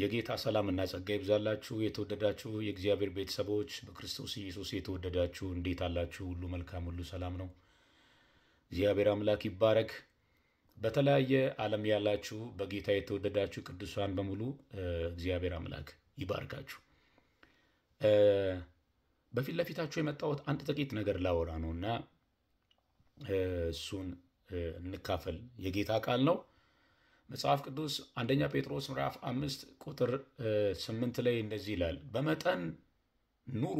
የጌታ ሰላም እና ጸጋ ይብዛላችሁ። የተወደዳችሁ የእግዚአብሔር ቤተሰቦች በክርስቶስ ኢየሱስ የተወደዳችሁ እንዴት አላችሁ? ሁሉ መልካም፣ ሁሉ ሰላም ነው። እግዚአብሔር አምላክ ይባረክ። በተለያየ ዓለም ያላችሁ በጌታ የተወደዳችሁ ቅዱሳን በሙሉ እግዚአብሔር አምላክ ይባርካችሁ። በፊት ለፊታችሁ የመጣሁት አንድ ጥቂት ነገር ላወራ ነው እና እሱን እንካፈል የጌታ ቃል ነው። መጽሐፍ ቅዱስ አንደኛ ጴጥሮስ ምዕራፍ አምስት ቁጥር ስምንት ላይ እንደዚህ ይላል፣ በመጠን ኑሩ፣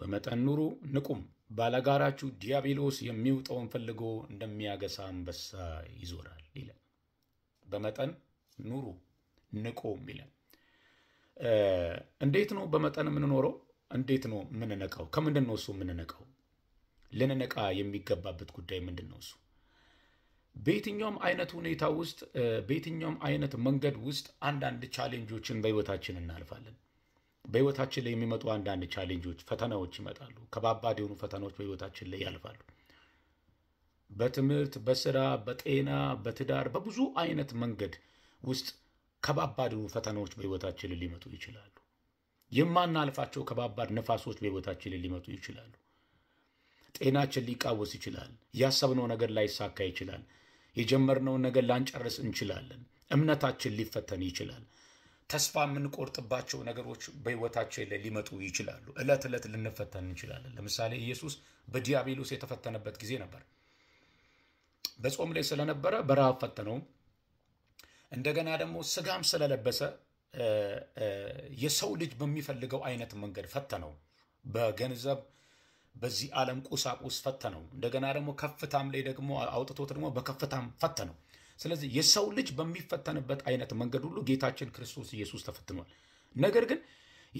በመጠን ኑሩ፣ ንቁም፣ ባለጋራችሁ ዲያብሎስ የሚውጠውን ፈልጎ እንደሚያገሳ አንበሳ ይዞራል ይላል። በመጠን ኑሩ፣ ንቁም ይላል። እንዴት ነው በመጠን የምንኖረው? እንዴት ነው የምንነቃው? ከምንድን ነው እሱ የምንነቃው? ልንነቃ የሚገባበት ጉዳይ ምንድን ነው እሱ? በየትኛውም አይነት ሁኔታ ውስጥ በየትኛውም አይነት መንገድ ውስጥ አንዳንድ ቻሌንጆችን በህይወታችን እናልፋለን። በህይወታችን ላይ የሚመጡ አንዳንድ ቻሌንጆች፣ ፈተናዎች ይመጣሉ። ከባባድ የሆኑ ፈተናዎች በህይወታችን ላይ ያልፋሉ። በትምህርት፣ በስራ፣ በጤና፣ በትዳር፣ በብዙ አይነት መንገድ ውስጥ ከባባድ የሆኑ ፈተናዎች በህይወታችን ላይ ሊመጡ ይችላሉ። የማናልፋቸው ከባባድ ነፋሶች በህይወታችን ላይ ሊመጡ ይችላሉ። ጤናችን ሊቃወስ ይችላል። ያሰብነው ነገር ላይሳካ ይችላል። የጀመርነውን ነገር ላንጨርስ እንችላለን። እምነታችን ሊፈተን ይችላል። ተስፋ የምንቆርጥባቸው ነገሮች በህይወታችን ላይ ሊመጡ ይችላሉ። ዕለት ዕለት ልንፈተን እንችላለን። ለምሳሌ ኢየሱስ በዲያብሎስ የተፈተነበት ጊዜ ነበር። በጾም ላይ ስለነበረ በረሃብ ፈተነውም። እንደገና ደግሞ ስጋም ስለለበሰ የሰው ልጅ በሚፈልገው አይነት መንገድ ፈተነው። በገንዘብ በዚህ ዓለም ቁሳቁስ ፈተነው። እንደገና ደግሞ ከፍታም ላይ ደግሞ አውጥቶት ደግሞ በከፍታም ፈተነው። ስለዚህ የሰው ልጅ በሚፈተንበት አይነት መንገድ ሁሉ ጌታችን ክርስቶስ ኢየሱስ ተፈትኗል። ነገር ግን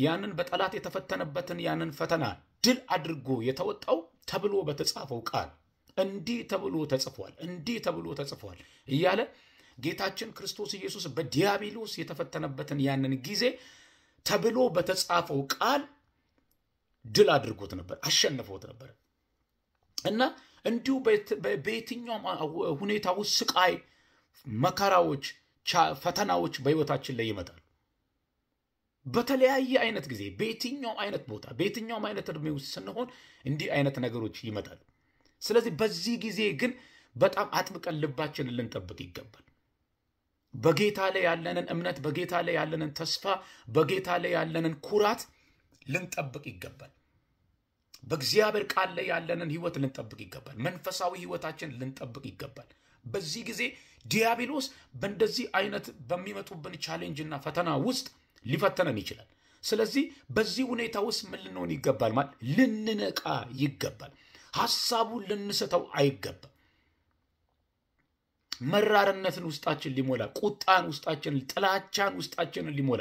ያንን በጠላት የተፈተነበትን ያንን ፈተና ድል አድርጎ የተወጣው ተብሎ በተጻፈው ቃል እንዲህ ተብሎ ተጽፏል፣ እንዲህ ተብሎ ተጽፏል እያለ ጌታችን ክርስቶስ ኢየሱስ በዲያብሎስ የተፈተነበትን ያንን ጊዜ ተብሎ በተጻፈው ቃል ድል አድርጎት ነበር፣ አሸንፎት ነበር እና እንዲሁ በየትኛውም ሁኔታ ውስጥ ስቃይ፣ መከራዎች፣ ፈተናዎች በህይወታችን ላይ ይመጣል። በተለያየ አይነት ጊዜ በየትኛውም አይነት ቦታ በየትኛውም አይነት እድሜ ውስጥ ስንሆን እንዲህ አይነት ነገሮች ይመጣል። ስለዚህ በዚህ ጊዜ ግን በጣም አጥብቀን ልባችንን ልንጠብቅ ይገባል። በጌታ ላይ ያለንን እምነት፣ በጌታ ላይ ያለንን ተስፋ፣ በጌታ ላይ ያለንን ኩራት ልንጠብቅ ይገባል። በእግዚአብሔር ቃል ላይ ያለንን ህይወት ልንጠብቅ ይገባል። መንፈሳዊ ህይወታችን ልንጠብቅ ይገባል። በዚህ ጊዜ ዲያብሎስ በእንደዚህ አይነት በሚመጡብን ቻሌንጅና ፈተና ውስጥ ሊፈተነን ይችላል። ስለዚህ በዚህ ሁኔታ ውስጥ ምን ልንሆን ይገባል? ማለት ልንነቃ ይገባል። ሐሳቡን ልንስተው አይገባም። መራርነትን ውስጣችን ሊሞላ፣ ቁጣን ውስጣችንን፣ ጥላቻን ውስጣችንን ሊሞላ፣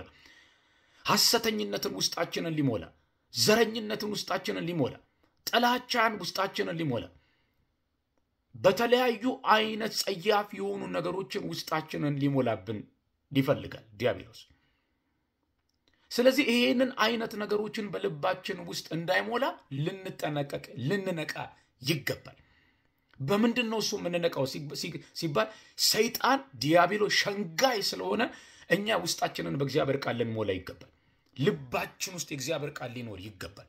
ሐሰተኝነትን ውስጣችንን ሊሞላ ዘረኝነትን ውስጣችንን ሊሞላ፣ ጥላቻን ውስጣችንን ሊሞላ፣ በተለያዩ አይነት ጸያፍ የሆኑ ነገሮችን ውስጣችንን ሊሞላብን ይፈልጋል ዲያብሎስ። ስለዚህ ይሄንን አይነት ነገሮችን በልባችን ውስጥ እንዳይሞላ ልንጠነቀቅ ልንነቃ ይገባል። በምንድን ነው እሱ የምንነቃው ሲባል ሰይጣን ዲያብሎ ሸንጋይ ስለሆነ እኛ ውስጣችንን በእግዚአብሔር ቃል ልንሞላ ይገባል። ልባችን ውስጥ የእግዚአብሔር ቃል ሊኖር ይገባል።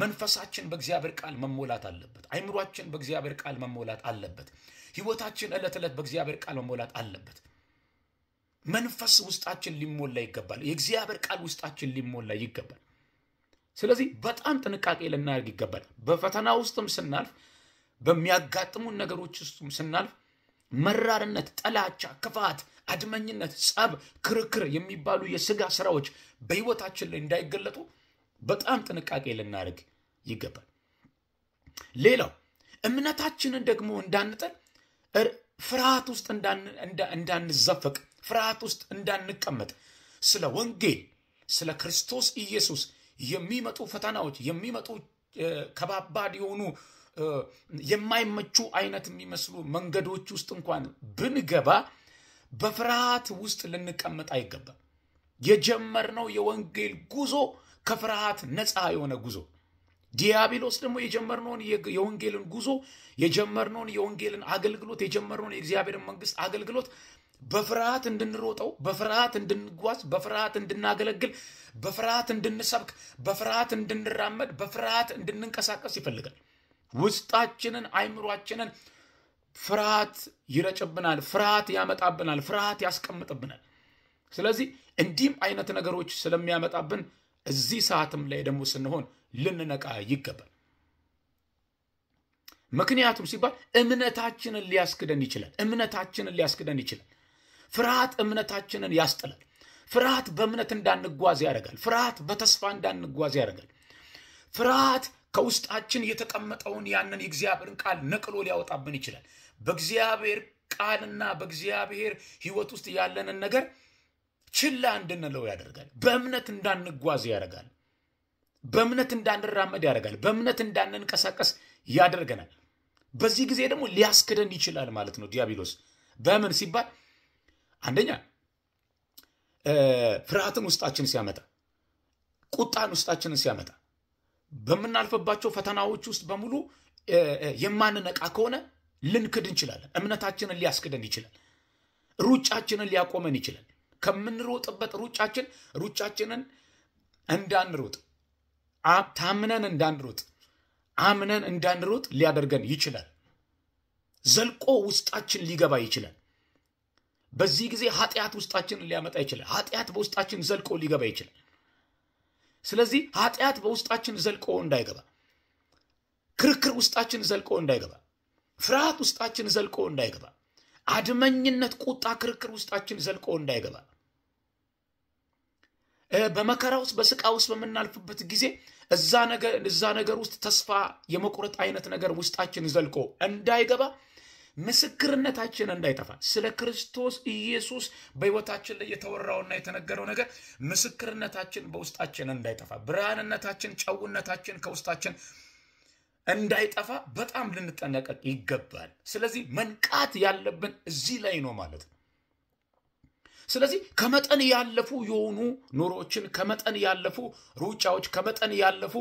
መንፈሳችን በእግዚአብሔር ቃል መሞላት አለበት። አይምሯችን በእግዚአብሔር ቃል መሞላት አለበት። ህይወታችን ዕለት ዕለት በእግዚአብሔር ቃል መሞላት አለበት። መንፈስ ውስጣችን ሊሞላ ይገባል። የእግዚአብሔር ቃል ውስጣችን ሊሞላ ይገባል። ስለዚህ በጣም ጥንቃቄ ልናደርግ ይገባል። በፈተና ውስጥም ስናልፍ፣ በሚያጋጥሙን ነገሮች ውስጥም ስናልፍ መራርነት፣ ጥላቻ፣ ክፋት፣ አድመኝነት፣ ጸብ፣ ክርክር የሚባሉ የስጋ ስራዎች በህይወታችን ላይ እንዳይገለጡ በጣም ጥንቃቄ ልናደርግ ይገባል። ሌላው እምነታችንን ደግሞ እንዳንጥል ፍርሃት ውስጥ እንዳንዘፈቅ፣ ፍርሃት ውስጥ እንዳንቀመጥ ስለ ወንጌል ስለ ክርስቶስ ኢየሱስ የሚመጡ ፈተናዎች የሚመጡ ከባባድ የሆኑ የማይመቹ አይነት የሚመስሉ መንገዶች ውስጥ እንኳን ብንገባ በፍርሃት ውስጥ ልንቀመጥ አይገባም። የጀመርነው የወንጌል ጉዞ ከፍርሃት ነፃ የሆነ ጉዞ ዲያብሎስ ደግሞ የጀመርነውን የወንጌልን ጉዞ የጀመርነውን የወንጌልን አገልግሎት የጀመርነውን የእግዚአብሔርን መንግስት አገልግሎት በፍርሃት እንድንሮጠው፣ በፍርሃት እንድንጓዝ፣ በፍርሃት እንድናገለግል፣ በፍርሃት እንድንሰብክ፣ በፍርሃት እንድንራመድ፣ በፍርሃት እንድንንቀሳቀስ ይፈልጋል። ውስጣችንን አይምሯችንን ፍርሃት ይረጭብናል፣ ፍርሃት ያመጣብናል፣ ፍርሃት ያስቀምጥብናል። ስለዚህ እንዲህም አይነት ነገሮች ስለሚያመጣብን እዚህ ሰዓትም ላይ ደግሞ ስንሆን ልንነቃ ይገባል። ምክንያቱም ሲባል እምነታችንን ሊያስክደን ይችላል። እምነታችንን ሊያስክደን ይችላል። ፍርሃት እምነታችንን ያስጥላል። ፍርሃት በእምነት እንዳንጓዝ ያደርጋል። ፍርሃት በተስፋ እንዳንጓዝ ያደርጋል። ፍርሃት ከውስጣችን የተቀመጠውን ያንን የእግዚአብሔርን ቃል ነቅሎ ሊያወጣብን ይችላል። በእግዚአብሔር ቃልና በእግዚአብሔር ሕይወት ውስጥ ያለንን ነገር ችላ እንድንለው ያደርጋል። በእምነት እንዳንጓዝ ያደርጋል። በእምነት እንዳንራመድ ያደርጋል። በእምነት እንዳንንቀሳቀስ ያደርገናል። በዚህ ጊዜ ደግሞ ሊያስክደን ይችላል ማለት ነው ዲያብሎስ። በምን ሲባል አንደኛ ፍርሃትን ውስጣችን ሲያመጣ፣ ቁጣን ውስጣችንን ሲያመጣ በምናልፈባቸው ፈተናዎች ውስጥ በሙሉ የማንነቃ ከሆነ ልንክድ እንችላለን። እምነታችንን ሊያስክደን ይችላል። ሩጫችንን ሊያቆመን ይችላል። ከምንሮጥበት ሩጫችን ሩጫችንን እንዳንሮጥ ታምነን እንዳንሮጥ አምነን እንዳንሮጥ ሊያደርገን ይችላል። ዘልቆ ውስጣችን ሊገባ ይችላል። በዚህ ጊዜ ኃጢአት ውስጣችንን ሊያመጣ ይችላል። ኃጢአት በውስጣችን ዘልቆ ሊገባ ይችላል። ስለዚህ ኃጢአት በውስጣችን ዘልቆ እንዳይገባ፣ ክርክር ውስጣችን ዘልቆ እንዳይገባ፣ ፍርሃት ውስጣችን ዘልቆ እንዳይገባ፣ አድመኝነት፣ ቁጣ፣ ክርክር ውስጣችን ዘልቆ እንዳይገባ በመከራ ውስጥ በስቃ ውስጥ በምናልፍበት ጊዜ እዛ ነገር ውስጥ ተስፋ የመቁረጥ አይነት ነገር ውስጣችን ዘልቆ እንዳይገባ ምስክርነታችን እንዳይጠፋ ስለ ክርስቶስ ኢየሱስ በሕይወታችን ላይ የተወራውና የተነገረው ነገር ምስክርነታችን በውስጣችን እንዳይጠፋ፣ ብርሃንነታችን፣ ጨውነታችን ከውስጣችን እንዳይጠፋ በጣም ልንጠነቀቅ ይገባል። ስለዚህ መንቃት ያለብን እዚህ ላይ ነው ማለት ነው። ስለዚህ ከመጠን ያለፉ የሆኑ ኑሮዎችን፣ ከመጠን ያለፉ ሩጫዎች፣ ከመጠን ያለፉ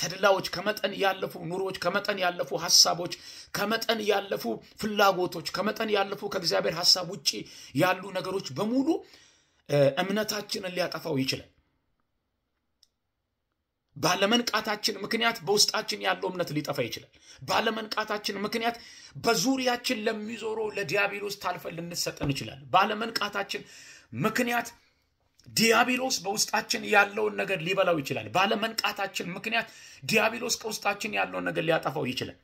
ተድላዎች፣ ከመጠን ያለፉ ኑሮዎች፣ ከመጠን ያለፉ ሀሳቦች፣ ከመጠን ያለፉ ፍላጎቶች፣ ከመጠን ያለፉ ከእግዚአብሔር ሀሳብ ውጭ ያሉ ነገሮች በሙሉ እምነታችንን ሊያጠፋው ይችላል። ባለመንቃታችን ምክንያት በውስጣችን ያለው እምነት ሊጠፋ ይችላል። ባለመንቃታችን ምክንያት በዙሪያችን ለሚዞረው ለዲያብሎስ ታልፈን ልንሰጠን እንችላለን። ባለመንቃታችን ምክንያት ዲያብሎስ በውስጣችን ያለውን ነገር ሊበላው ይችላል። ባለመንቃታችን ምክንያት ዲያብሎስ ከውስጣችን ያለውን ነገር ሊያጠፋው ይችላል።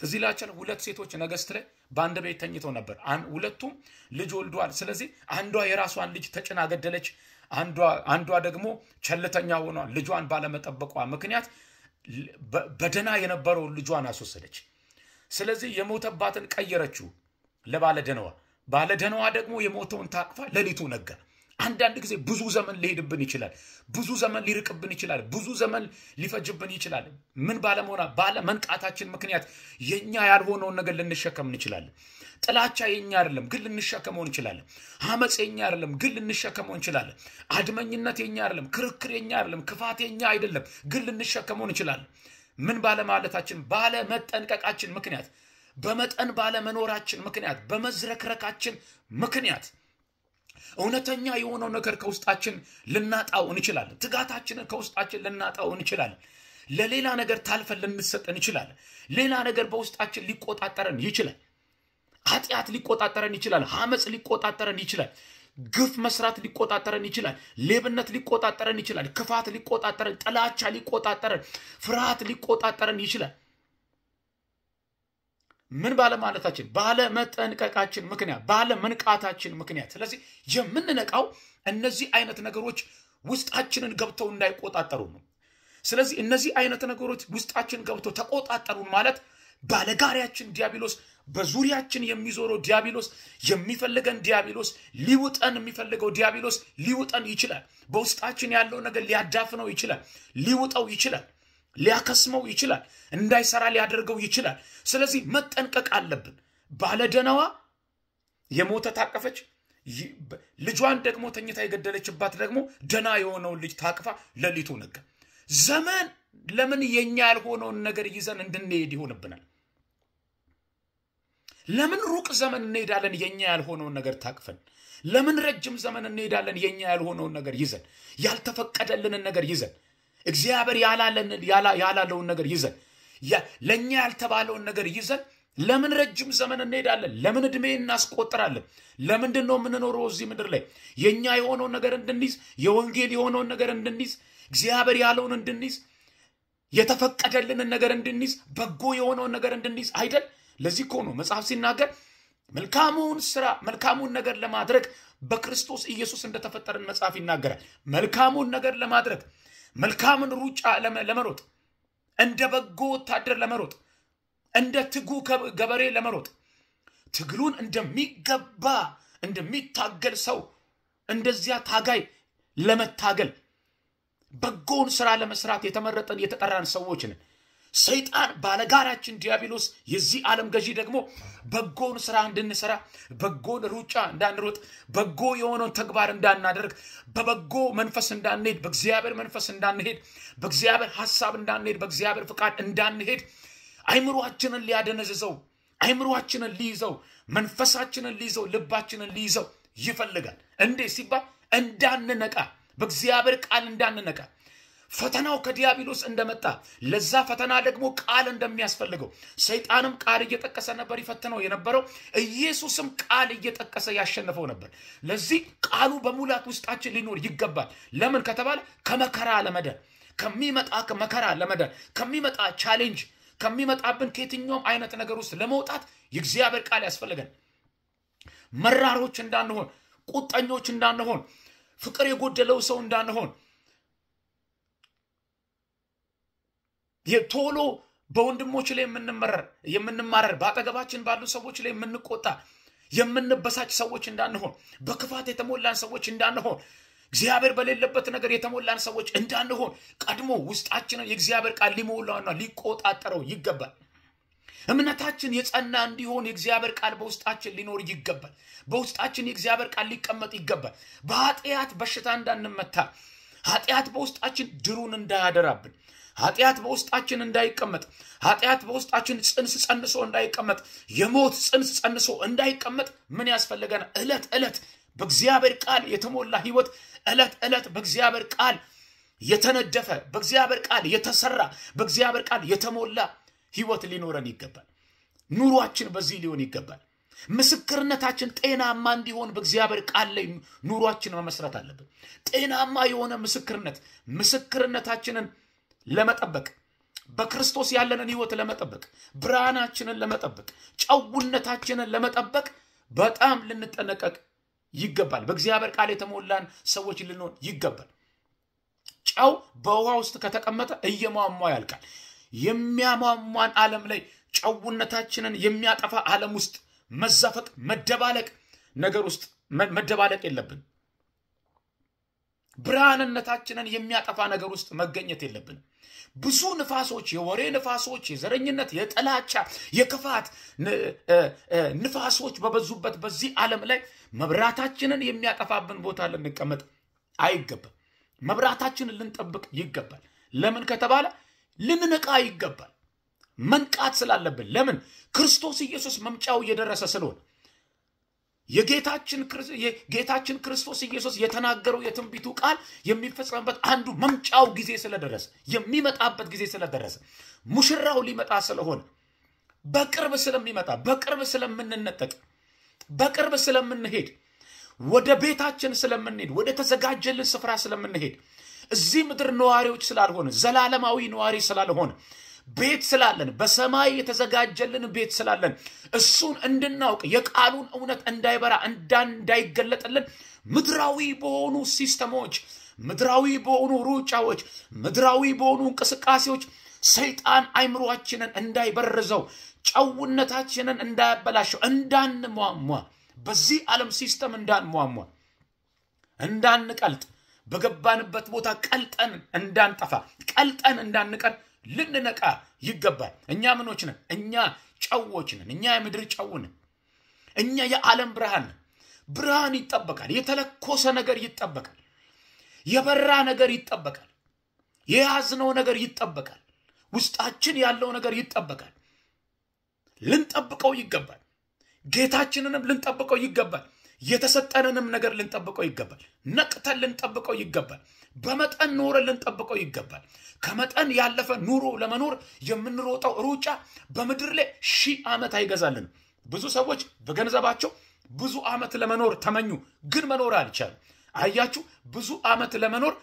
ትዝ ይላችኋል፣ ሁለት ሴቶች ነገሥት ላይ በአንድ ቤት ተኝተው ነበር። ሁለቱም ልጅ ወልደዋል። ስለዚህ አንዷ የራሷን ልጅ ተጭና ገደለች፣ አንዷ ደግሞ ቸልተኛ ሆኗል። ልጇን ባለመጠበቋ ምክንያት በደና የነበረውን ልጇን አስወሰደች። ስለዚህ የሞተባትን ቀየረችው ለባለደነዋ። ባለደነዋ ደግሞ የሞተውን ታቅፋ ለሊቱ ነገር አንዳንድ ጊዜ ብዙ ዘመን ሊሄድብን ይችላል። ብዙ ዘመን ሊርቅብን ይችላል። ብዙ ዘመን ሊፈጅብን ይችላል። ምን ባለመሆና ባለ መንቃታችን ምክንያት የኛ ያልሆነውን ነገር ልንሸከም እንችላለን። ጥላቻ የኛ አይደለም፣ ግን ልንሸከመው እንችላለን። አመፅ የኛ አይደለም፣ ግን ልንሸከመው እንችላለን። አድመኝነት የኛ አይደለም፣ ክርክር የኛ አይደለም፣ ክፋት የኛ አይደለም፣ ግን ልንሸከመው እንችላለን። ምን ባለማለታችን መጠንቀቃችን ምክንያት በመጠን ባለመኖራችን ምክንያት በመዝረክረካችን ምክንያት እውነተኛ የሆነው ነገር ከውስጣችን ልናጣው እንችላለን። ትጋታችንን ከውስጣችን ልናጣው እንችላለን። ለሌላ ነገር ታልፈን ልንሰጥ እንችላለን። ሌላ ነገር በውስጣችን ሊቆጣጠረን ይችላል። ኃጢአት ሊቆጣጠረን ይችላል። ሐመፅ ሊቆጣጠረን ይችላል። ግፍ መስራት ሊቆጣጠረን ይችላል። ሌብነት ሊቆጣጠረን ይችላል። ክፋት ሊቆጣጠረን፣ ጥላቻ ሊቆጣጠረን፣ ፍርሃት ሊቆጣጠረን ይችላል። ምን ባለማለታችን ባለመጠንቀቃችን ምክንያት ባለመንቃታችን ምክንያት። ስለዚህ የምንነቃው እነዚህ አይነት ነገሮች ውስጣችንን ገብተው እንዳይቆጣጠሩ ነው። ስለዚህ እነዚህ አይነት ነገሮች ውስጣችን ገብተው ተቆጣጠሩን ማለት ባለጋሪያችን ዲያብሎስ፣ በዙሪያችን የሚዞረው ዲያብሎስ፣ የሚፈልገን ዲያብሎስ፣ ሊውጠን የሚፈልገው ዲያብሎስ ሊውጠን ይችላል። በውስጣችን ያለው ነገር ሊያዳፍነው ይችላል፣ ሊውጠው ይችላል። ሊያከስመው ይችላል፣ እንዳይሰራ ሊያደርገው ይችላል። ስለዚህ መጠንቀቅ አለብን። ባለደናዋ የሞተ ታቀፈች፣ ልጇን ደግሞ ተኝታ የገደለችባት ደግሞ ደና የሆነውን ልጅ ታቅፋ ሌሊቱ ነጋ። ዘመን ለምን የኛ ያልሆነውን ነገር ይዘን እንድንሄድ ይሆንብናል? ለምን ሩቅ ዘመን እንሄዳለን የኛ ያልሆነውን ነገር ታቅፈን? ለምን ረጅም ዘመን እንሄዳለን የኛ ያልሆነውን ነገር ይዘን ያልተፈቀደልንን ነገር ይዘን እግዚአብሔር ያላለውን ነገር ይዘን ለእኛ ያልተባለውን ነገር ይዘን ለምን ረጅም ዘመን እንሄዳለን? ለምን እድሜ እናስቆጥራለን? ለምንድን ነው የምንኖረው እዚህ ምድር ላይ? የእኛ የሆነውን ነገር እንድንይዝ፣ የወንጌል የሆነውን ነገር እንድንይዝ፣ እግዚአብሔር ያለውን እንድንይዝ፣ የተፈቀደልንን ነገር እንድንይዝ፣ በጎ የሆነውን ነገር እንድንይዝ አይደል? ለዚህ እኮ ነው መጽሐፍ ሲናገር መልካሙን ስራ መልካሙን ነገር ለማድረግ በክርስቶስ ኢየሱስ እንደተፈጠርን መጽሐፍ ይናገራል። መልካሙን ነገር ለማድረግ መልካምን ሩጫ ለመሮጥ እንደ በጎ ወታደር ለመሮጥ እንደ ትጉ ገበሬ ለመሮጥ ትግሉን እንደሚገባ እንደሚታገል ሰው እንደዚያ ታጋይ ለመታገል በጎውን ስራ ለመስራት የተመረጠን የተጠራን ሰዎች ነን። ሰይጣን ባለጋራችን ዲያብሎስ የዚህ ዓለም ገዢ ደግሞ በጎን ስራ እንድንሰራ በጎን ሩጫ እንዳንሮጥ በጎ የሆነውን ተግባር እንዳናደርግ በበጎ መንፈስ እንዳንሄድ በእግዚአብሔር መንፈስ እንዳንሄድ በእግዚአብሔር ሀሳብ እንዳንሄድ በእግዚአብሔር ፍቃድ እንዳንሄድ አይምሯችንን ሊያደነዝዘው አይምሯችንን ሊይዘው መንፈሳችንን ሊይዘው ልባችንን ሊይዘው ይፈልጋል። እንዴ ሲባል እንዳንነቃ በእግዚአብሔር ቃል እንዳንነቃ ፈተናው ከዲያብሎስ እንደመጣ ለዛ ፈተና ደግሞ ቃል እንደሚያስፈልገው ሰይጣንም ቃል እየጠቀሰ ነበር ይፈትነው የነበረው። ኢየሱስም ቃል እየጠቀሰ ያሸነፈው ነበር። ለዚህ ቃሉ በሙላት ውስጣችን ሊኖር ይገባል። ለምን ከተባለ ከመከራ ለመዳን ከሚመጣ መከራ ለመዳን ከሚመጣ ቻሌንጅ ከሚመጣብን ከየትኛውም አይነት ነገር ውስጥ ለመውጣት የእግዚአብሔር ቃል ያስፈልገን። መራሮች እንዳንሆን፣ ቁጠኞች እንዳንሆን፣ ፍቅር የጎደለው ሰው እንዳንሆን ቶሎ በወንድሞች ላይ የምንመረር የምንማረር በአጠገባችን ባሉ ሰዎች ላይ የምንቆጣ የምንበሳጭ ሰዎች እንዳንሆን በክፋት የተሞላን ሰዎች እንዳንሆን እግዚአብሔር በሌለበት ነገር የተሞላን ሰዎች እንዳንሆን ቀድሞ ውስጣችንን የእግዚአብሔር ቃል ሊሞላውና ሊቆጣጠረው ይገባል። እምነታችን የጸና እንዲሆን የእግዚአብሔር ቃል በውስጣችን ሊኖር ይገባል። በውስጣችን የእግዚአብሔር ቃል ሊቀመጥ ይገባል። በኃጢአት በሽታ እንዳንመታ ኃጢአት በውስጣችን ድሩን እንዳያደራብን ኃጢአት በውስጣችን እንዳይቀመጥ ኃጢአት በውስጣችን ጽንስ ጸንሶ እንዳይቀመጥ የሞት ጽንስ ጸንሶ እንዳይቀመጥ ምን ያስፈልገናል? ዕለት ዕለት በእግዚአብሔር ቃል የተሞላ ህይወት ዕለት ዕለት በእግዚአብሔር ቃል የተነደፈ በእግዚአብሔር ቃል የተሰራ በእግዚአብሔር ቃል የተሞላ ህይወት ሊኖረን ይገባል። ኑሯችን በዚህ ሊሆን ይገባል። ምስክርነታችን ጤናማ እንዲሆን በእግዚአብሔር ቃል ላይ ኑሯችን መመስረት አለብን። ጤናማ የሆነ ምስክርነት ምስክርነታችንን ለመጠበቅ በክርስቶስ ያለንን ህይወት ለመጠበቅ ብርሃናችንን ለመጠበቅ ጨውነታችንን ለመጠበቅ በጣም ልንጠነቀቅ ይገባል። በእግዚአብሔር ቃል የተሞላን ሰዎች ልንሆን ይገባል። ጨው በውሃ ውስጥ ከተቀመጠ እየሟሟ ያልቃል። የሚያሟሟን ዓለም ላይ ጨውነታችንን የሚያጠፋ ዓለም ውስጥ መዛፈቅ፣ መደባለቅ ነገር ውስጥ መደባለቅ የለብን። ብርሃንነታችንን የሚያጠፋ ነገር ውስጥ መገኘት የለብንም። ብዙ ንፋሶች፣ የወሬ ንፋሶች፣ የዘረኝነት፣ የጥላቻ፣ የክፋት ንፋሶች በበዙበት በዚህ ዓለም ላይ መብራታችንን የሚያጠፋብን ቦታ ልንቀመጥ አይገባም። መብራታችንን ልንጠብቅ ይገባል። ለምን ከተባለ ልንነቃ ይገባል። መንቃት ስላለብን ለምን ክርስቶስ ኢየሱስ መምጫው እየደረሰ ስለሆነ የጌታችን ክርስቶስ ኢየሱስ የተናገረው የትንቢቱ ቃል የሚፈጸምበት አንዱ መምጫው ጊዜ ስለደረሰ የሚመጣበት ጊዜ ስለደረሰ ሙሽራው ሊመጣ ስለሆነ በቅርብ ስለሚመጣ በቅርብ ስለምንነጠቅ በቅርብ ስለምንሄድ ወደ ቤታችን ስለምንሄድ ወደ ተዘጋጀልን ስፍራ ስለምንሄድ እዚህ ምድር ነዋሪዎች ስላልሆነ ዘላለማዊ ነዋሪ ስላልሆነ ቤት ስላለን በሰማይ የተዘጋጀልን ቤት ስላለን እሱን እንድናውቅ የቃሉን እውነት እንዳይበራ እንዳይገለጥልን ምድራዊ በሆኑ ሲስተሞች፣ ምድራዊ በሆኑ ሩጫዎች፣ ምድራዊ በሆኑ እንቅስቃሴዎች ሰይጣን አይምሯችንን እንዳይበርዘው፣ ጨውነታችንን እንዳያበላሸው፣ እንዳንሟሟ፣ በዚህ ዓለም ሲስተም እንዳንሟሟ፣ እንዳንቀልጥ፣ በገባንበት ቦታ ቀልጠን እንዳንጠፋ፣ ቀልጠን እንዳንቀር ልንነቃ ይገባል። እኛ ምኖች ነን? እኛ ጨዎች ነን። እኛ የምድር ጨው ነን። እኛ የዓለም ብርሃን ነን። ብርሃን ይጠበቃል። የተለኮሰ ነገር ይጠበቃል። የበራ ነገር ይጠበቃል። የያዝነው ነገር ይጠበቃል። ውስጣችን ያለው ነገር ይጠበቃል። ልንጠብቀው ይገባል። ጌታችንንም ልንጠብቀው ይገባል። የተሰጠንንም ነገር ልንጠብቀው ይገባል። ነቅተን ልንጠብቀው ይገባል። በመጠን ኖረን ልንጠብቀው ይገባል። ከመጠን ያለፈ ኑሮ ለመኖር የምንሮጠው ሩጫ በምድር ላይ ሺህ ዓመት አይገዛልንም። ብዙ ሰዎች በገንዘባቸው ብዙ ዓመት ለመኖር ተመኙ፣ ግን መኖር አልቻሉ። አያችሁ፣ ብዙ ዓመት ለመኖር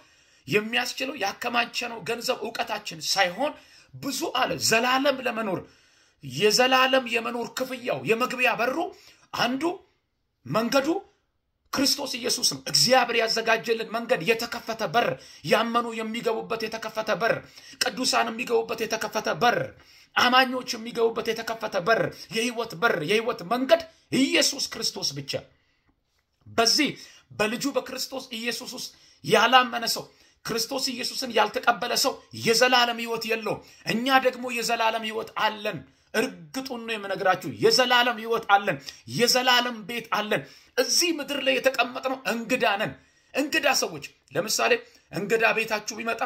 የሚያስችለው ያከማቸነው ገንዘብ እውቀታችን ሳይሆን ብዙ አለ ዘላለም ለመኖር የዘላለም የመኖር ክፍያው የመግቢያ በሩ አንዱ መንገዱ ክርስቶስ ኢየሱስ ነው። እግዚአብሔር ያዘጋጀልን መንገድ የተከፈተ በር፣ ያመኑ የሚገቡበት የተከፈተ በር፣ ቅዱሳን የሚገቡበት የተከፈተ በር፣ አማኞች የሚገቡበት የተከፈተ በር፣ የህይወት በር፣ የህይወት መንገድ ኢየሱስ ክርስቶስ ብቻ። በዚህ በልጁ በክርስቶስ ኢየሱስ ውስጥ ያላመነ ሰው ክርስቶስ ኢየሱስን ያልተቀበለ ሰው የዘላለም ህይወት የለውም። እኛ ደግሞ የዘላለም ህይወት አለን። እርግጡን ነው የምነግራችሁ የዘላለም ህይወት አለን፣ የዘላለም ቤት አለን። እዚህ ምድር ላይ የተቀመጥነው እንግዳ ነን። እንግዳ ሰዎች። ለምሳሌ እንግዳ ቤታችሁ ቢመጣ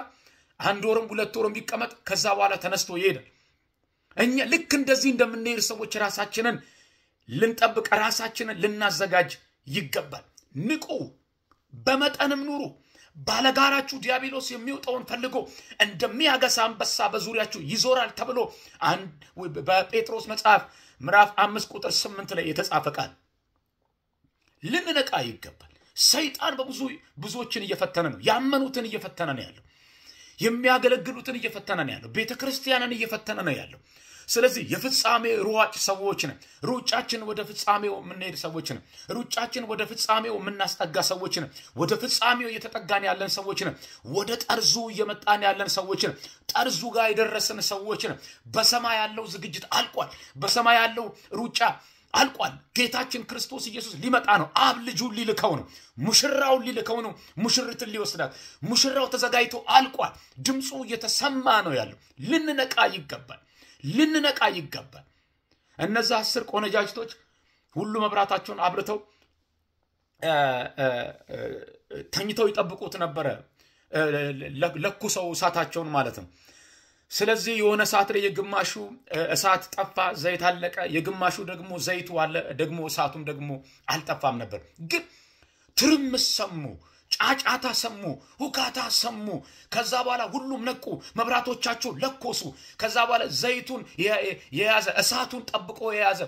አንድ ወርም ሁለት ወርም ቢቀመጥ ከዛ በኋላ ተነስቶ ይሄዳል። እኛ ልክ እንደዚህ እንደምንሄድ ሰዎች ራሳችንን ልንጠብቅ ራሳችንን ልናዘጋጅ ይገባል። ንቁ፣ በመጠንም ኑሩ። ባለጋራችሁ ዲያብሎስ የሚወጣውን ፈልጎ እንደሚያገሳ አንበሳ በዙሪያችሁ ይዞራል ተብሎ በጴጥሮስ መጽሐፍ ምዕራፍ አምስት ቁጥር ስምንት ላይ የተጻፈ ቃል ልንነቃ ይገባል። ሰይጣን በብዙ ብዙዎችን እየፈተነ ነው። ያመኑትን እየፈተነ ነው ያለው። የሚያገለግሉትን እየፈተነ ነው ያለው። ቤተ ክርስቲያንን እየፈተነ ነው ያለው። ስለዚህ የፍጻሜ ሯጭ ሰዎች ነን። ሩጫችን ወደ ፍጻሜው የምንሄድ ሰዎች ነን። ሩጫችን ወደ ፍጻሜው የምናስጠጋ ሰዎች ነን። ወደ ፍጻሜው እየተጠጋን ያለን ሰዎች ነን። ወደ ጠርዙ እየመጣን ያለን ሰዎች ነን። ጠርዙ ጋር የደረስን ሰዎች ነን። በሰማይ ያለው ዝግጅት አልቋል። በሰማይ ያለው ሩጫ አልቋል። ጌታችን ክርስቶስ ኢየሱስ ሊመጣ ነው። አብ ልጁን ሊልከው ነው። ሙሽራውን ሊልከው ነው። ሙሽርትን ሊወስዳት። ሙሽራው ተዘጋጅቶ አልቋል። ድምፁ እየተሰማ ነው ያለው። ልንነቃ ይገባል። ልንነቃ ይገባል። እነዛ አስር ቆነጃጅቶች ሁሉ መብራታቸውን አብርተው ተኝተው ይጠብቁት ነበረ፣ ለኩሰው እሳታቸውን ማለት ነው። ስለዚህ የሆነ ሰዓት ላይ የግማሹ እሳት ጠፋ፣ ዘይት አለቀ። የግማሹ ደግሞ ዘይቱ አለ፣ ደግሞ እሳቱም ደግሞ አልጠፋም ነበር። ግን ትርምስ ሰሙ። ጫጫታ ሰሙ፣ ሁካታ ሰሙ። ከዛ በኋላ ሁሉም ነቁ፣ መብራቶቻቸው ለኮሱ። ከዛ በኋላ ዘይቱን የያዘ እሳቱን ጠብቆ የያዘ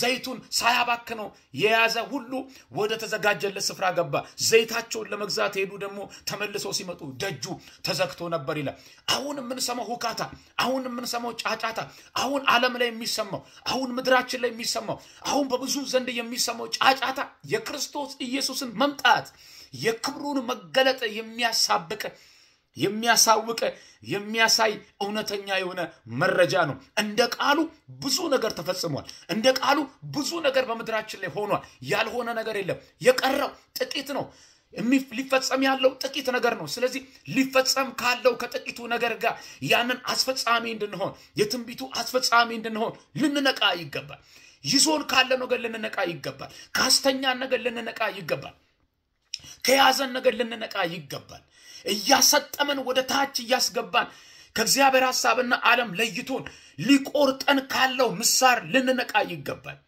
ዘይቱን ሳያባክነው የያዘ ሁሉ ወደ ተዘጋጀለት ስፍራ ገባ። ዘይታቸውን ለመግዛት ሄዱ። ደግሞ ተመልሰው ሲመጡ ደጁ ተዘግቶ ነበር ይላል። አሁን የምንሰማው ሁካታ፣ አሁን የምንሰማው ጫጫታ፣ አሁን ዓለም ላይ የሚሰማው፣ አሁን ምድራችን ላይ የሚሰማው፣ አሁን በብዙ ዘንድ የሚሰማው ጫጫታ የክርስቶስ ኢየሱስን መምጣት የክብሩን መገለጥ የሚያሳብቅ የሚያሳውቅ የሚያሳይ እውነተኛ የሆነ መረጃ ነው። እንደ ቃሉ ብዙ ነገር ተፈጽሟል። እንደ ቃሉ ብዙ ነገር በምድራችን ላይ ሆኗል። ያልሆነ ነገር የለም። የቀረው ጥቂት ነው። ሊፈጸም ያለው ጥቂት ነገር ነው። ስለዚህ ሊፈጸም ካለው ከጥቂቱ ነገር ጋር ያንን አስፈጻሚ እንድንሆን የትንቢቱ አስፈጻሚ እንድንሆን ልንነቃ ይገባል። ይዞን ካለ ነገር ልንነቃ ይገባል። ካስተኛን ነገር ልንነቃ ይገባል። ከያዘን ነገር ልንነቃ ይገባል። እያሰጠመን ወደ ታች እያስገባን ከእግዚአብሔር ሀሳብና ዓለም ለይቶን ሊቆርጠን ካለው ምሳር ልንነቃ ይገባል።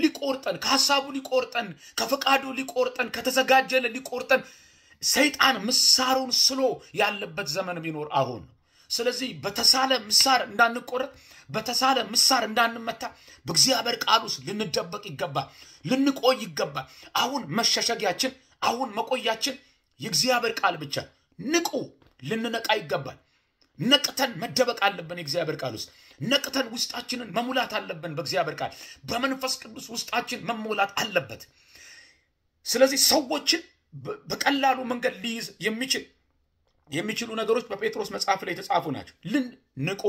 ሊቆርጠን ከሀሳቡ ሊቆርጠን ከፈቃዱ ሊቆርጠን ከተዘጋጀለ ሊቆርጠን ሰይጣን ምሳሩን ስሎ ያለበት ዘመን ቢኖር አሁን ነው። ስለዚህ በተሳለ ምሳር እንዳንቆረጥ በተሳለ ምሳር እንዳንመታ በእግዚአብሔር ቃል ውስጥ ልንደበቅ ይገባል፣ ልንቆይ ይገባል። አሁን መሸሸጊያችን፣ አሁን መቆያችን የእግዚአብሔር ቃል ብቻ። ንቁ፣ ልንነቃ ይገባል። ነቅተን መደበቅ አለብን። የእግዚአብሔር ቃል ውስጥ ነቅተን ውስጣችንን መሙላት አለብን። በእግዚአብሔር ቃል በመንፈስ ቅዱስ ውስጣችን መሞላት አለበት። ስለዚህ ሰዎችን በቀላሉ መንገድ ሊይዝ የሚችል የሚችሉ ነገሮች በጴጥሮስ መጽሐፍ ላይ የተጻፉ ናቸው። ልን ንቁ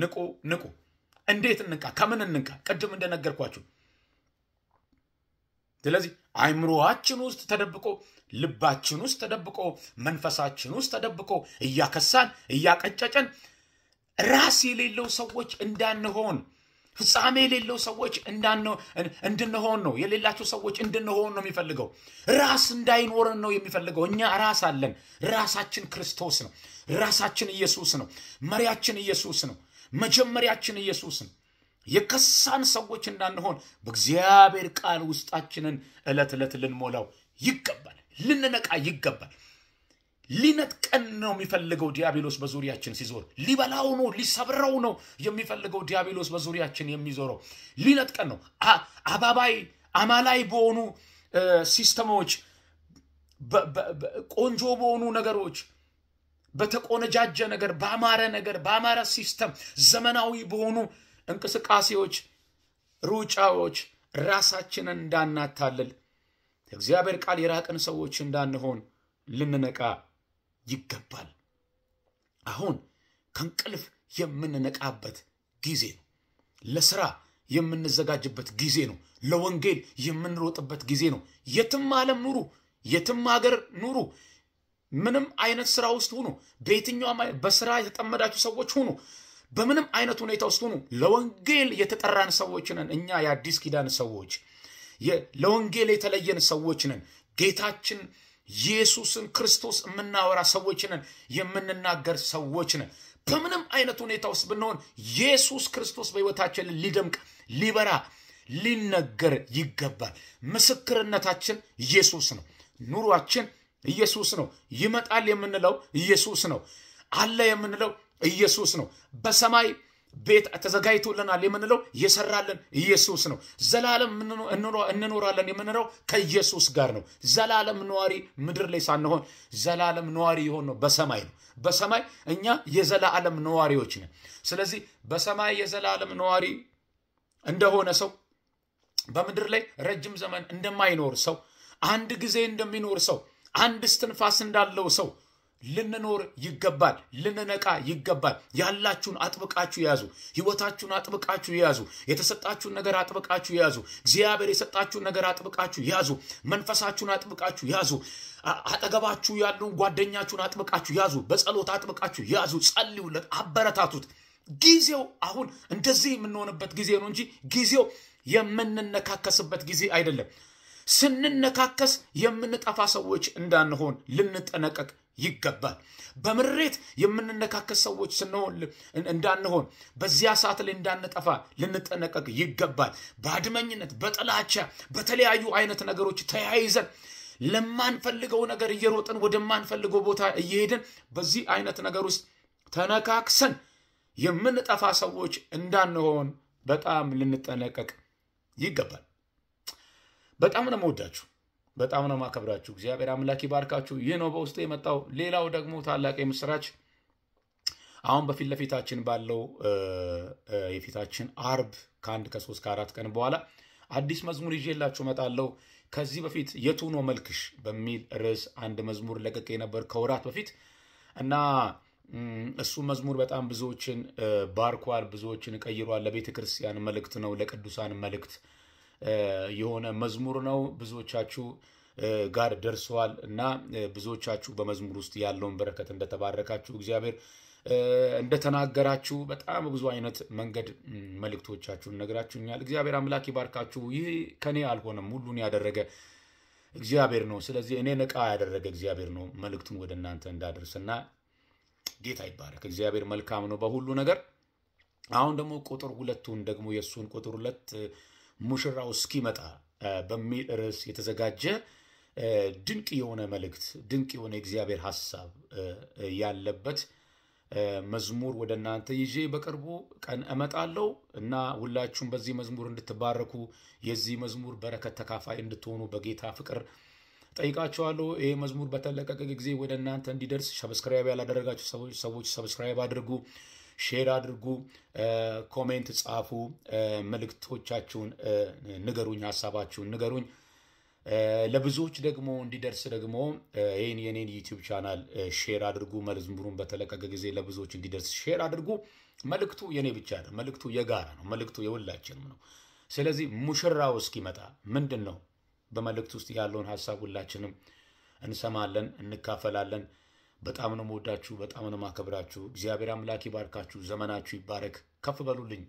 ንቁ ንቁ። እንዴት እንቃ ከምን እንቃ? ቅድም እንደነገርኳችሁ። ስለዚህ አይምሮአችን ውስጥ ተደብቆ ልባችን ውስጥ ተደብቆ መንፈሳችን ውስጥ ተደብቆ እያከሳን እያቀጨጨን ራስ የሌለው ሰዎች እንዳንሆን ፍጻሜ የሌለው ሰዎች እንድንሆን ነው። የሌላቸው ሰዎች እንድንሆን ነው የሚፈልገው። ራስ እንዳይኖረን ነው የሚፈልገው። እኛ ራስ አለን። ራሳችን ክርስቶስ ነው። ራሳችን ኢየሱስ ነው። መሪያችን ኢየሱስ ነው። መጀመሪያችን ኢየሱስን የከሳን ሰዎች እንዳንሆን በእግዚአብሔር ቃል ውስጣችንን ዕለት ዕለት ልንሞላው ይገባል፣ ልንነቃ ይገባል። ሊነጥቀን ነው የሚፈልገው ዲያብሎስ በዙሪያችን ሲዞር። ሊበላው ነው፣ ሊሰብረው ነው የሚፈልገው ዲያብሎስ በዙሪያችን የሚዞረው። ሊነጥቀን ነው። አባባይ አማላይ በሆኑ ሲስተሞች፣ ቆንጆ በሆኑ ነገሮች በተቆነጃጀ ነገር፣ በአማረ ነገር፣ በአማረ ሲስተም፣ ዘመናዊ በሆኑ እንቅስቃሴዎች፣ ሩጫዎች ራሳችንን እንዳናታልል ከእግዚአብሔር ቃል የራቅን ሰዎች እንዳንሆን ልንነቃ ይገባል። አሁን ከእንቅልፍ የምንነቃበት ጊዜ ነው። ለስራ የምንዘጋጅበት ጊዜ ነው። ለወንጌል የምንሮጥበት ጊዜ ነው። የትም ዓለም ኑሩ፣ የትም ሀገር ኑሩ፣ ምንም አይነት ስራ ውስጥ ሁኑ። በየትኛውም በስራ የተጠመዳችሁ ሰዎች ሁኑ። በምንም አይነት ሁኔታ ውስጥ ሁኑ። ለወንጌል የተጠራን ሰዎች ነን። እኛ የአዲስ ኪዳን ሰዎች ለወንጌል የተለየን ሰዎች ነን። ጌታችን ኢየሱስን ክርስቶስ የምናወራ ሰዎች ነን። የምንናገር ሰዎች ነን። በምንም አይነት ሁኔታ ውስጥ ብንሆን ኢየሱስ ክርስቶስ በሕይወታችን ሊደምቅ ሊበራ ሊነገር ይገባል። ምስክርነታችን ኢየሱስ ነው። ኑሯችን ኢየሱስ ነው። ይመጣል የምንለው ኢየሱስ ነው። አለ የምንለው ኢየሱስ ነው። በሰማይ ቤት ተዘጋጅቶልናል የምንለው የሰራልን ኢየሱስ ነው። ዘላለም እንኖራለን የምንለው ከኢየሱስ ጋር ነው። ዘላለም ነዋሪ ምድር ላይ ሳንሆን ዘላለም ነዋሪ የሆን ነው በሰማይ ነው። በሰማይ እኛ የዘላለም ነዋሪዎች ነን። ስለዚህ በሰማይ የዘላለም ነዋሪ እንደሆነ ሰው በምድር ላይ ረጅም ዘመን እንደማይኖር ሰው አንድ ጊዜ እንደሚኖር ሰው አንድ እስትንፋስ እንዳለው ሰው ልንኖር ይገባል። ልንነቃ ይገባል። ያላችሁን አጥብቃችሁ የያዙ ህይወታችሁን አጥብቃችሁ የያዙ የተሰጣችሁን ነገር አጥብቃችሁ የያዙ እግዚአብሔር የሰጣችሁን ነገር አጥብቃችሁ ያዙ መንፈሳችሁን አጥብቃችሁ ያዙ አጠገባችሁ ያለውን ጓደኛችሁን አጥብቃችሁ ያዙ። በጸሎት አጥብቃችሁ ያዙ። ጸልዩለት፣ አበረታቱት። ጊዜው አሁን እንደዚህ የምንሆንበት ጊዜ ነው እንጂ ጊዜው የምንነካከስበት ጊዜ አይደለም። ስንነካከስ የምንጠፋ ሰዎች እንዳንሆን ልንጠነቀቅ ይገባል። በምሬት የምንነካከስ ሰዎች ስንሆን እንዳንሆን በዚያ ሰዓት ላይ እንዳንጠፋ ልንጠነቀቅ ይገባል። በአድመኝነት፣ በጥላቻ፣ በተለያዩ አይነት ነገሮች ተያይዘን ለማንፈልገው ነገር እየሮጥን ወደማንፈልገው ቦታ እየሄድን በዚህ አይነት ነገር ውስጥ ተነካክሰን የምንጠፋ ሰዎች እንዳንሆን በጣም ልንጠነቀቅ ይገባል። በጣም ነው መወዳችሁ፣ በጣም ነው ማከብራችሁ። እግዚአብሔር አምላክ ይባርካችሁ። ይህ ነው በውስጥ የመጣው። ሌላው ደግሞ ታላቅ የምስራች አሁን በፊት ለፊታችን ባለው የፊታችን አርብ ከአንድ ከሶስት ከአራት ቀን በኋላ አዲስ መዝሙር ይዤላችሁ እመጣለሁ። ከዚህ በፊት የቱ ነው መልክሽ በሚል ርዕስ አንድ መዝሙር ለቀቀ የነበር ከወራት በፊት እና እሱ መዝሙር በጣም ብዙዎችን ባርኳል፣ ብዙዎችን ቀይሯል። ለቤተ ክርስቲያን መልእክት ነው፣ ለቅዱሳን መልእክት የሆነ መዝሙር ነው። ብዙዎቻችሁ ጋር ደርሰዋል እና ብዙዎቻችሁ በመዝሙር ውስጥ ያለውን በረከት እንደተባረካችሁ እግዚአብሔር እንደተናገራችሁ በጣም ብዙ አይነት መንገድ መልእክቶቻችሁን ነግራችሁኛል። እግዚአብሔር አምላክ ይባርካችሁ። ይህ ከኔ አልሆነም፣ ሁሉን ያደረገ እግዚአብሔር ነው። ስለዚህ እኔ ነቃ ያደረገ እግዚአብሔር ነው መልእክቱን ወደ እናንተ እንዳደርስና ጌታ ይባረክ። እግዚአብሔር መልካም ነው በሁሉ ነገር። አሁን ደግሞ ቁጥር ሁለቱን ደግሞ የእሱን ቁጥር ሁለት ሙሽራው እስኪመጣ በሚል ርዕስ የተዘጋጀ ድንቅ የሆነ መልእክት፣ ድንቅ የሆነ እግዚአብሔር ሀሳብ ያለበት መዝሙር ወደ እናንተ ይዤ በቅርቡ ቀን እመጣለሁ እና ሁላችሁም በዚህ መዝሙር እንድትባረኩ የዚህ መዝሙር በረከት ተካፋይ እንድትሆኑ በጌታ ፍቅር ጠይቃችኋለሁ። ይሄ መዝሙር በተለቀቀ ጊዜ ወደ እናንተ እንዲደርስ ሰብስክራይብ ያላደረጋችሁ ሰዎች ሰብስክራይብ አድርጉ። ሼር አድርጉ፣ ኮሜንት ጻፉ፣ መልእክቶቻችሁን ንገሩኝ፣ ሀሳባችሁን ንገሩኝ። ለብዙዎች ደግሞ እንዲደርስ ደግሞ ይህን የኔን ዩቲዩብ ቻናል ሼር አድርጉ። መዝሙሩን በተለቀቀ ጊዜ ለብዙዎች እንዲደርስ ሼር አድርጉ። መልእክቱ የኔ ብቻ ነው መልእክቱ የጋራ ነው፣ መልእክቱ የሁላችንም ነው። ስለዚህ ሙሽራው እስኪመጣ ምንድን ነው በመልእክት ውስጥ ያለውን ሀሳብ ሁላችንም እንሰማለን፣ እንካፈላለን። በጣም ነው መወዳችሁ፣ በጣም ነው ማከብራችሁ። እግዚአብሔር አምላክ ይባርካችሁ፣ ዘመናችሁ ይባረክ። ከፍ በሉልኝ።